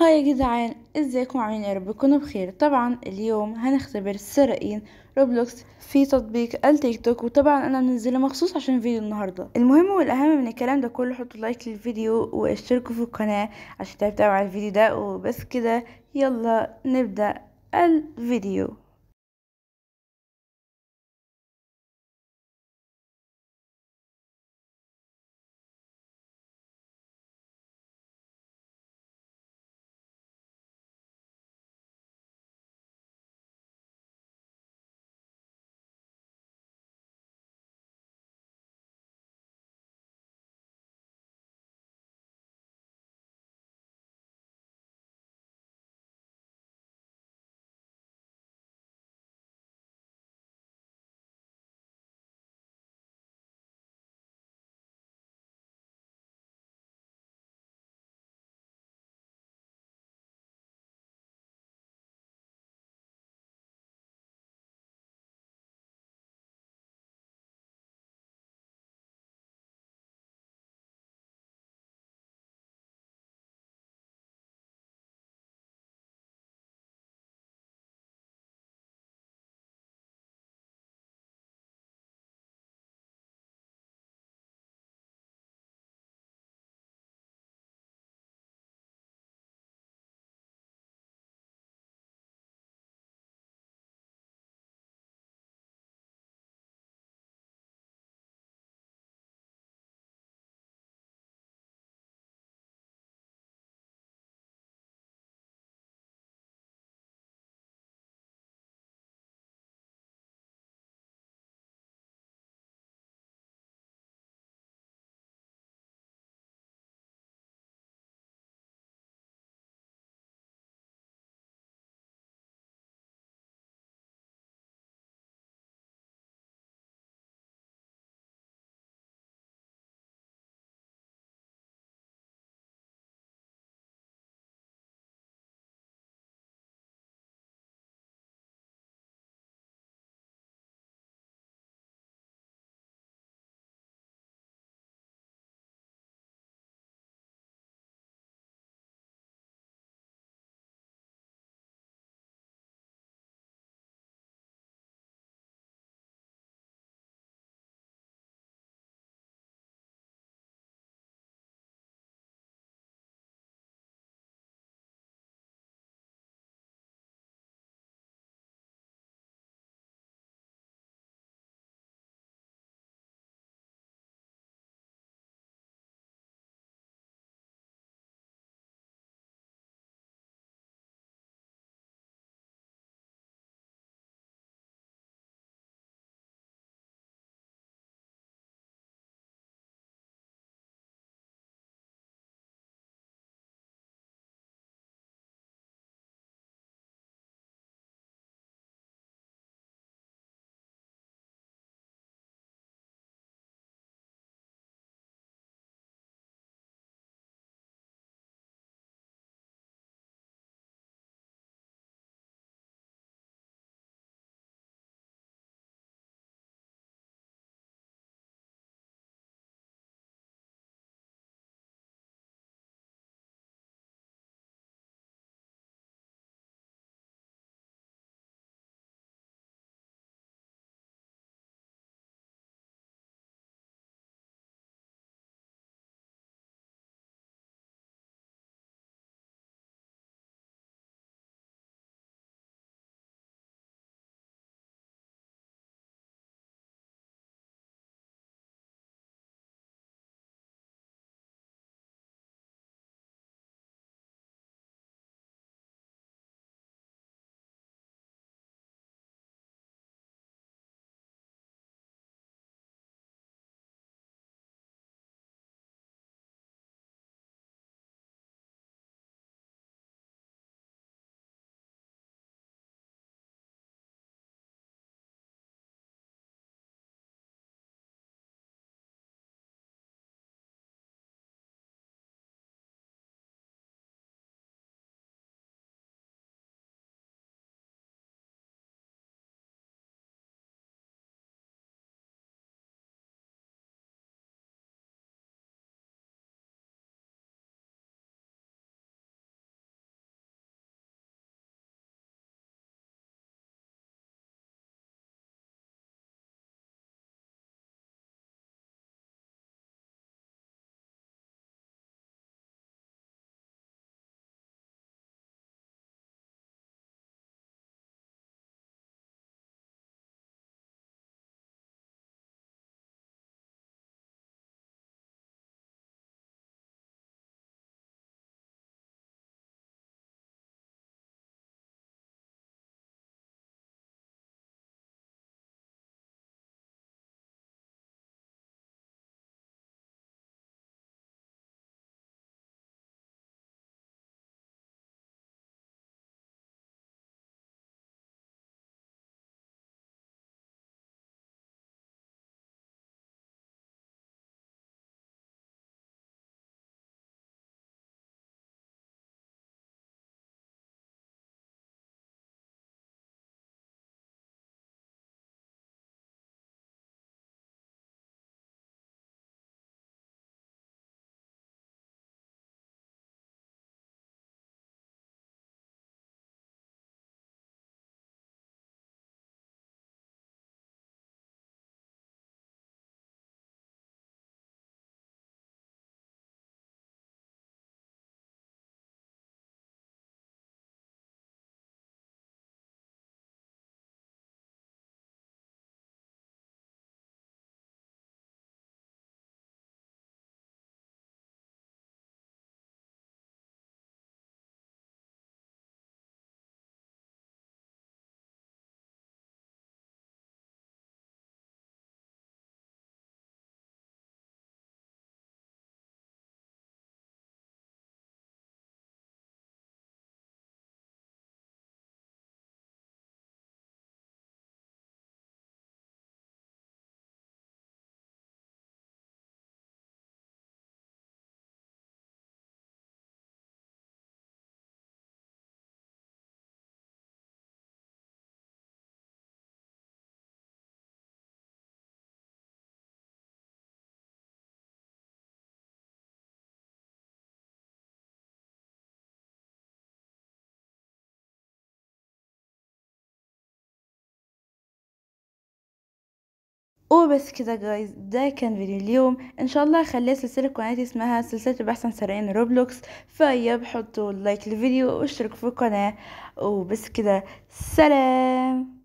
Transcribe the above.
هاي يا جدعان ازيكم عاملين يا إيه؟ رب تكونوا بخير طبعا اليوم هنختبر سرقين روبلوكس في تطبيق التيك توك وطبعا انا منزله مخصوص عشان فيديو النهارده المهم والاهم من الكلام ده كله حطوا لايك للفيديو واشتركوا في القناه عشان تتابعوا على الفيديو ده وبس كده يلا نبدا الفيديو وبس كده جايز ده كان فيديو اليوم ان شاء الله هخلي سلسله قناتي اسمها سلسله البحث عن سرقان روبلوكس فيب حطوا لايك للفيديو واشتركوا في القناه وبس كده سلام